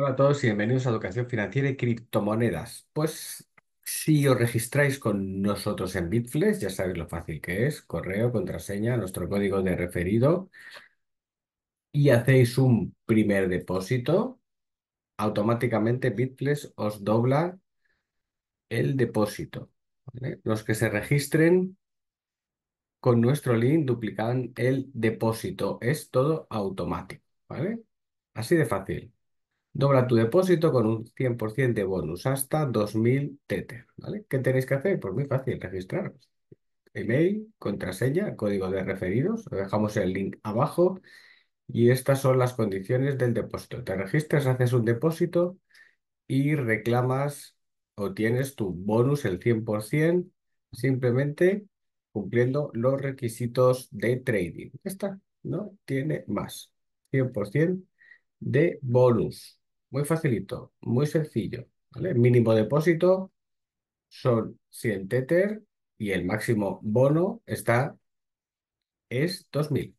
Hola a todos y bienvenidos a Educación Financiera y Criptomonedas. Pues si os registráis con nosotros en Bitflex, ya sabéis lo fácil que es, correo, contraseña, nuestro código de referido y hacéis un primer depósito, automáticamente Bitflex os dobla el depósito. Los que se registren con nuestro link duplican el depósito, es todo automático, ¿vale? Así de fácil. Dobla tu depósito con un 100% de bonus hasta 2000 TT. ¿vale? ¿Qué tenéis que hacer? Pues muy fácil, registraros. Email, contraseña, código de referidos. dejamos el link abajo. Y estas son las condiciones del depósito. Te registras, haces un depósito y reclamas o tienes tu bonus el 100% simplemente cumpliendo los requisitos de trading. Esta no tiene más. 100% de bonus. Muy facilito, muy sencillo, ¿vale? mínimo depósito son 100 Tether y el máximo bono está, es 2000.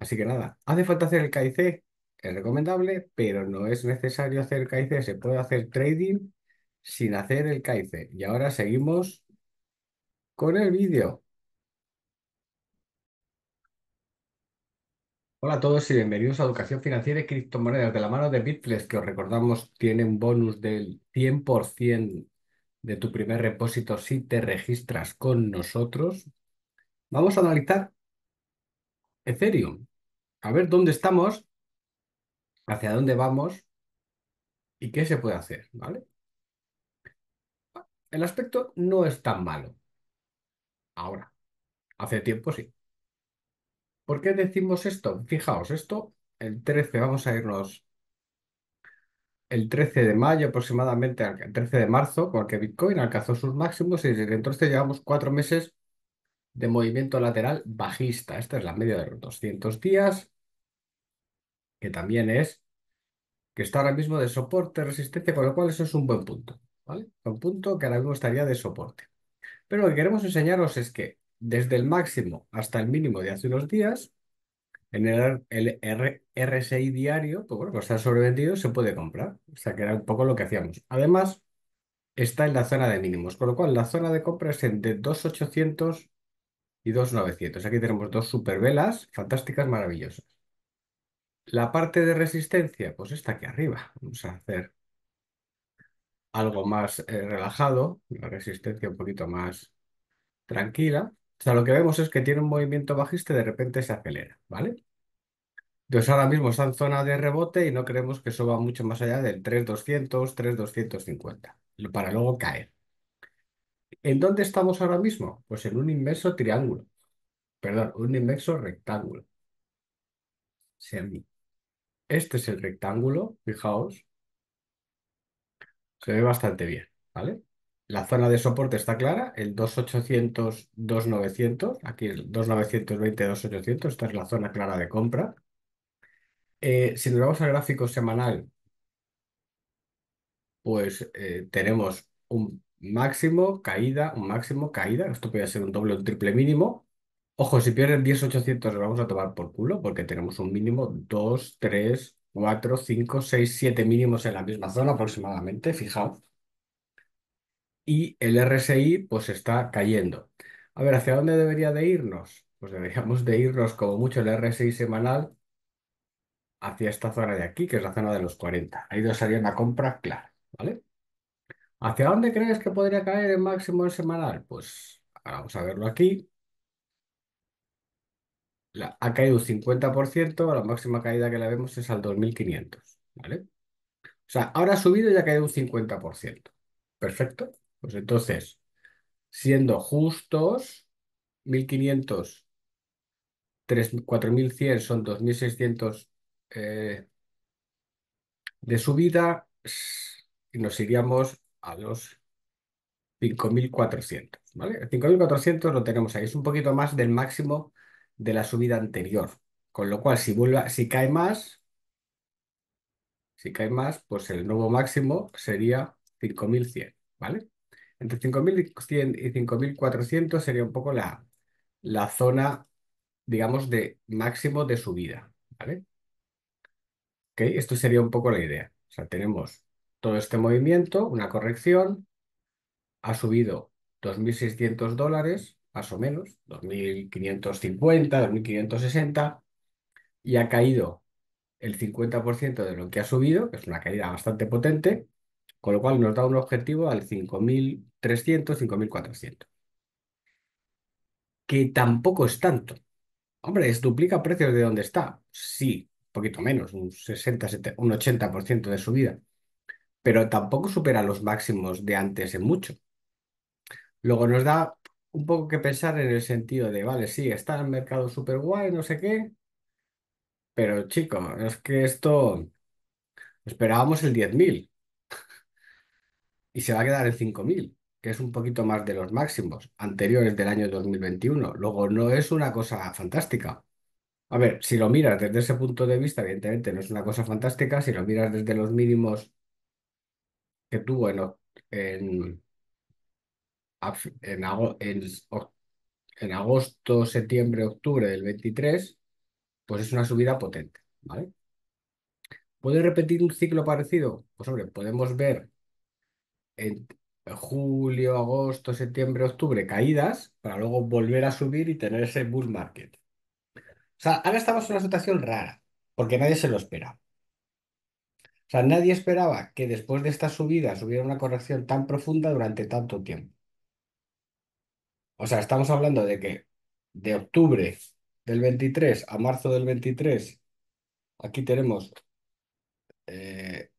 Así que nada, ¿hace falta hacer el KIC? Es recomendable, pero no es necesario hacer KIC. Se puede hacer trading sin hacer el KIC. Y ahora seguimos con el vídeo. Hola a todos y bienvenidos a Educación Financiera y Criptomonedas de la mano de Bitflex, que os recordamos tiene un bonus del 100% de tu primer repósito si te registras con nosotros. Vamos a analizar Ethereum, a ver dónde estamos, hacia dónde vamos y qué se puede hacer, ¿vale? El aspecto no es tan malo. Ahora, hace tiempo sí. ¿Por qué decimos esto? Fijaos, esto, el 13, vamos a irnos el 13 de mayo aproximadamente, el 13 de marzo, porque Bitcoin alcanzó sus máximos y desde entonces llevamos cuatro meses de movimiento lateral bajista. Esta es la media de los 200 días, que también es, que está ahora mismo de soporte, resistencia, con lo cual eso es un buen punto, ¿vale? Un punto que ahora mismo estaría de soporte. Pero lo que queremos enseñaros es que desde el máximo hasta el mínimo de hace unos días, en el, RSI diario, pues bueno, cuando está sobrevendido se puede comprar. O sea, que era un poco lo que hacíamos. Además, está en la zona de mínimos, con lo cual la zona de compra es entre 2.800 y 2.900. Aquí tenemos dos super velas fantásticas, maravillosas. La parte de resistencia, pues está aquí arriba. Vamos a hacer algo más eh, relajado, la resistencia un poquito más tranquila. O sea, lo que vemos es que tiene un movimiento bajista y de repente se acelera, ¿vale? Entonces ahora mismo está en zona de rebote y no creemos que eso va mucho más allá del 3,200, 3,250, para luego caer. ¿En dónde estamos ahora mismo? Pues en un inmenso triángulo, perdón, un inmenso rectángulo. Este es el rectángulo, fijaos. Se ve bastante bien, ¿vale? La zona de soporte está clara, el 2800, 2900, aquí el 2920, 2800, esta es la zona clara de compra. Eh, si nos vamos al gráfico semanal, pues eh, tenemos un máximo, caída, un máximo, caída, esto puede ser un doble o un triple mínimo. Ojo, si pierden 10800 lo vamos a tomar por culo porque tenemos un mínimo 2, 3, 4, 5, 6, 7 mínimos en la misma zona aproximadamente, fijaos y el RSI pues está cayendo. A ver, ¿hacia dónde debería de irnos? Pues deberíamos de irnos como mucho el RSI semanal hacia esta zona de aquí, que es la zona de los 40. Ahí nos haría una compra clara, ¿vale? ¿Hacia dónde crees que podría caer el máximo el semanal? Pues ahora vamos a verlo aquí. ha caído un 50%, la máxima caída que la vemos es al 2500, ¿vale? O sea, ahora ha subido y ha caído un 50%. Perfecto. Pues entonces, siendo justos, 1500, 3, 4100 son 2600 eh, de subida y nos iríamos a los 5400, ¿vale? 5400 lo tenemos ahí, es un poquito más del máximo de la subida anterior, con lo cual si vuelve, si cae más, si cae más, pues el nuevo máximo sería 5100, ¿vale? entre 5.100 y 5.400 sería un poco la, la zona, digamos, de máximo de subida, ¿vale? Esto sería un poco la idea. O sea, tenemos todo este movimiento, una corrección, ha subido 2.600 dólares, más o menos, 2.550, 2.560, y ha caído el 50% de lo que ha subido, que es una caída bastante potente, con lo cual nos da un objetivo al 5300, 5400, que tampoco es tanto. Hombre, ¿es duplica precios de donde está? Sí, un poquito menos, un 60, un 80% de subida, pero tampoco supera los máximos de antes en mucho. Luego nos da un poco que pensar en el sentido de, vale, sí, está el mercado súper guay, no sé qué, pero chico, es que esto esperábamos el 10.000 y se va a quedar en 5.000, que es un poquito más de los máximos anteriores del año 2021. Luego, no es una cosa fantástica. A ver, si lo miras desde ese punto de vista, evidentemente no es una cosa fantástica. Si lo miras desde los mínimos que tuvo en, en, en, agosto, septiembre, octubre del 23, pues es una subida potente, ¿vale? ¿Puede repetir un ciclo parecido? Pues hombre, podemos ver en julio, agosto, septiembre, octubre, caídas, para luego volver a subir y tener ese bull market. O sea, ahora estamos en una situación rara, porque nadie se lo espera. O sea, nadie esperaba que después de esta subida hubiera una corrección tan profunda durante tanto tiempo. O sea, estamos hablando de que de octubre del 23 a marzo del 23, aquí tenemos eh,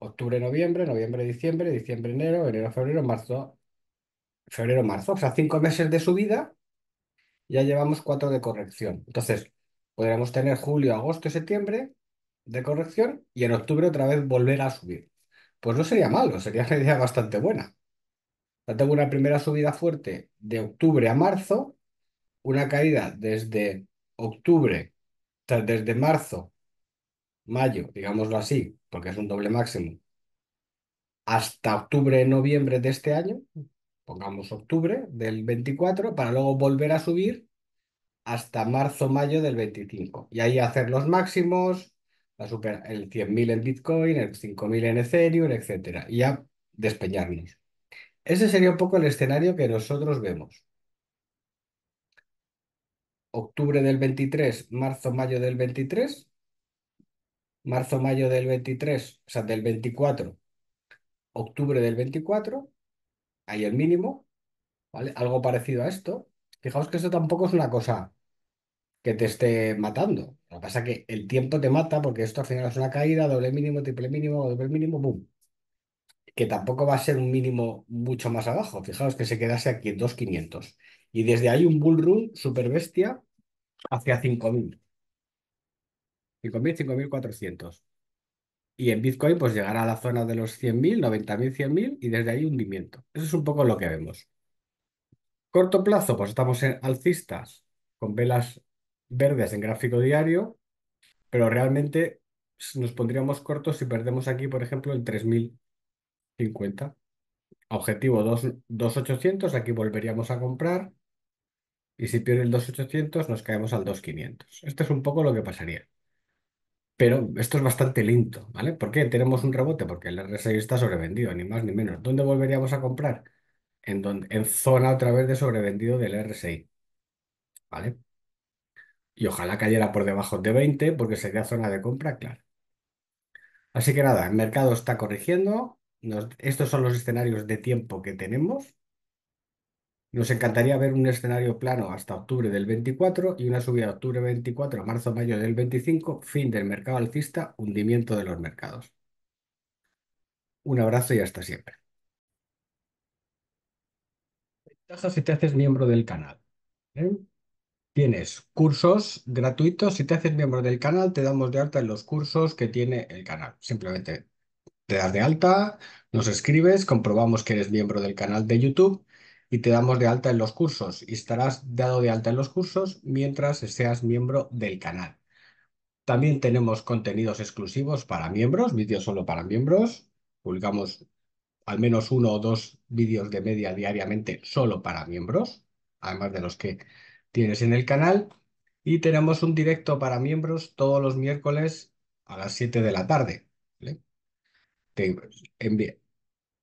octubre, noviembre, noviembre, diciembre, diciembre, enero, enero, febrero, marzo, febrero, marzo. O sea, cinco meses de subida, ya llevamos cuatro de corrección. Entonces, podríamos tener julio, agosto y septiembre de corrección y en octubre otra vez volver a subir. Pues no sería malo, sería una idea bastante buena. Ya tengo una primera subida fuerte de octubre a marzo, una caída desde octubre, desde marzo mayo, digámoslo así, porque es un doble máximo, hasta octubre, noviembre de este año, pongamos octubre del 24, para luego volver a subir hasta marzo, mayo del 25. Y ahí hacer los máximos, la super, el 100.000 en Bitcoin, el 5.000 en Ethereum, etcétera, Y ya despeñarnos. Ese sería un poco el escenario que nosotros vemos. Octubre del 23, marzo, mayo del 23, marzo-mayo del 23, o sea, del 24, octubre del 24, ahí el mínimo, ¿vale? Algo parecido a esto. Fijaos que esto tampoco es una cosa que te esté matando. Lo que pasa es que el tiempo te mata porque esto al final es una caída, doble mínimo, triple mínimo, doble mínimo, boom. Que tampoco va a ser un mínimo mucho más abajo. Fijaos que se quedase aquí en 2.500. Y desde ahí un bull run super bestia hacia 5.000. 5.000, 5.400. Y en Bitcoin, pues llegará a la zona de los 100.000, 90.000, 100.000 y desde ahí hundimiento. Eso es un poco lo que vemos. Corto plazo, pues estamos en alcistas con velas verdes en gráfico diario, pero realmente nos pondríamos cortos si perdemos aquí, por ejemplo, el 3050. Objetivo 2800, aquí volveríamos a comprar. Y si pierde el 2800, nos caemos al 2500. Esto es un poco lo que pasaría pero esto es bastante lindo, ¿vale? ¿Por qué tenemos un rebote? Porque el RSI está sobrevendido, ni más ni menos. ¿Dónde volveríamos a comprar? En, en zona otra vez de sobrevendido del RSI, ¿vale? Y ojalá cayera por debajo de 20 porque sería zona de compra, claro. Así que nada, el mercado está corrigiendo. estos son los escenarios de tiempo que tenemos. Nos encantaría ver un escenario plano hasta octubre del 24 y una subida de octubre 24 a marzo-mayo del 25, fin del mercado alcista, hundimiento de los mercados. Un abrazo y hasta siempre. Ventajas si te haces miembro del canal. ¿eh? Tienes cursos gratuitos. Si te haces miembro del canal, te damos de alta en los cursos que tiene el canal. Simplemente te das de alta, nos escribes, comprobamos que eres miembro del canal de YouTube y te damos de alta en los cursos y estarás dado de alta en los cursos mientras seas miembro del canal. También tenemos contenidos exclusivos para miembros, vídeos solo para miembros. Publicamos al menos uno o dos vídeos de media diariamente solo para miembros, además de los que tienes en el canal. Y tenemos un directo para miembros todos los miércoles a las 7 de la tarde. Te